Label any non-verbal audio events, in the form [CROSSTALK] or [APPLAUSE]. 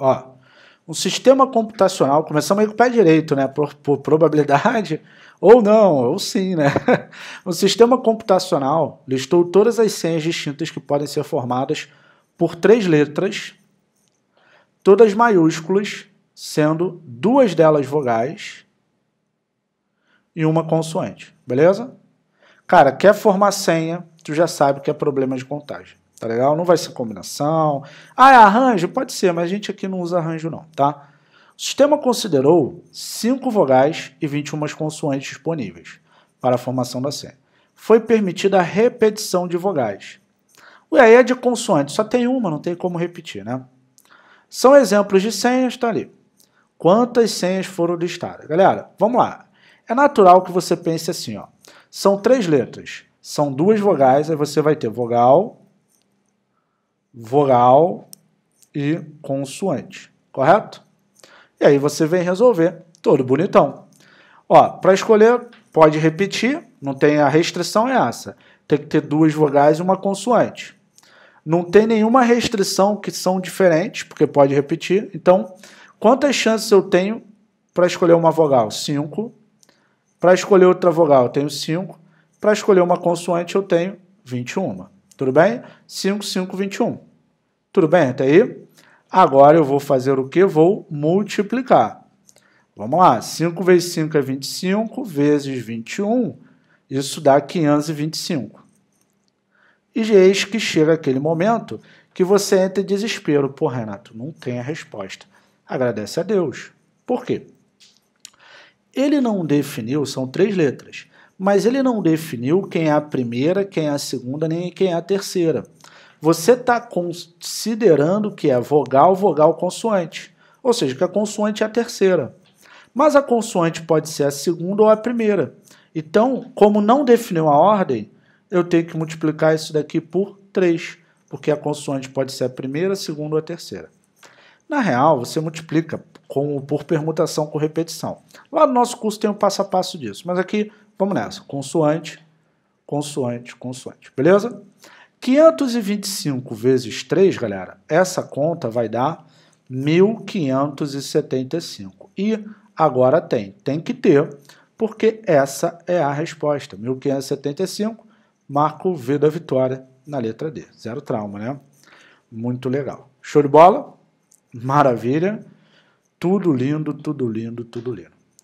Ó, um sistema computacional, começamos aí com o pé direito, né? Por, por probabilidade, [LAUGHS] ou não, ou sim, né? [LAUGHS] um sistema computacional listou todas as senhas distintas que podem ser formadas por três letras, todas maiúsculas, sendo duas delas vogais e uma consoante, beleza? Cara, quer formar senha tu já sabe que é problema de contagem. Tá legal? Não vai ser combinação. Ah, é arranjo? Pode ser, mas a gente aqui não usa arranjo, não, tá? O sistema considerou cinco vogais e 21 consoantes disponíveis para a formação da senha. Foi permitida a repetição de vogais. E aí é de consoante, só tem uma, não tem como repetir, né? São exemplos de senhas, tá ali. Quantas senhas foram listadas? Galera, vamos lá. É natural que você pense assim, ó. São três letras. São duas vogais, aí você vai ter vogal, vogal e consoante, correto? E aí você vem resolver, todo bonitão. Ó, para escolher, pode repetir, não tem a restrição é essa. Tem que ter duas vogais e uma consoante. Não tem nenhuma restrição que são diferentes, porque pode repetir. Então, quantas chances eu tenho para escolher uma vogal? 5. Para escolher outra vogal, eu tenho 5. Para escolher uma consoante, eu tenho 21. Tudo bem? 5, 5, 21. Tudo bem até aí? Agora eu vou fazer o que? Vou multiplicar. Vamos lá, 5 vezes 5 é 25, vezes 21, isso dá 525. E eis que chega aquele momento que você entra em desespero. Pô, Renato, não tem a resposta. Agradece a Deus. Por quê? Ele não definiu, são três letras, mas ele não definiu quem é a primeira, quem é a segunda, nem quem é a terceira. Você está considerando que é vogal, vogal, consoante, ou seja, que a consoante é a terceira. Mas a consoante pode ser a segunda ou a primeira. Então, como não definiu a ordem, eu tenho que multiplicar isso daqui por 3, porque a consoante pode ser a primeira, a segunda ou a terceira. Na real, você multiplica com, por permutação com repetição. Lá no nosso curso tem um passo a passo disso, mas aqui Vamos nessa. Consoante, consoante, consoante. Beleza? 525 vezes 3, galera, essa conta vai dar 1575. E agora tem, tem que ter, porque essa é a resposta. 1575, marco V da vitória na letra D. Zero trauma, né? Muito legal. Show de bola? Maravilha. Tudo lindo, tudo lindo, tudo lindo.